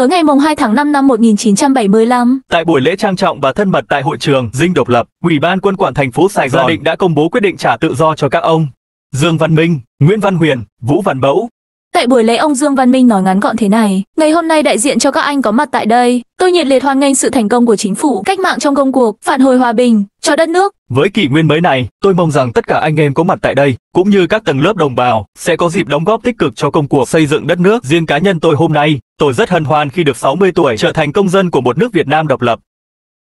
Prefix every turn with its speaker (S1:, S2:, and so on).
S1: tới ngày mùng 2 tháng 5 năm 1975.
S2: Tại buổi lễ trang trọng và thân mật tại hội trường Dinh Độc Lập, Ủy ban Quân quản thành phố Sài Gòn định đã công bố quyết định trả tự do cho các ông Dương Văn Minh, Nguyễn Văn Huyền, Vũ Văn Bẫu,
S1: Tại buổi lễ ông Dương Văn Minh nói ngắn gọn thế này, ngày hôm nay đại diện cho các anh có mặt tại đây, tôi nhiệt liệt hoan nghênh sự thành công của chính phủ cách mạng trong công cuộc phản hồi hòa bình cho đất nước.
S2: Với kỷ nguyên mới này, tôi mong rằng tất cả anh em có mặt tại đây, cũng như các tầng lớp đồng bào, sẽ có dịp đóng góp tích cực cho công cuộc xây dựng đất nước. Riêng cá nhân tôi hôm nay, Tôi rất hân hoan khi được 60 tuổi trở thành công dân của một nước Việt Nam độc lập.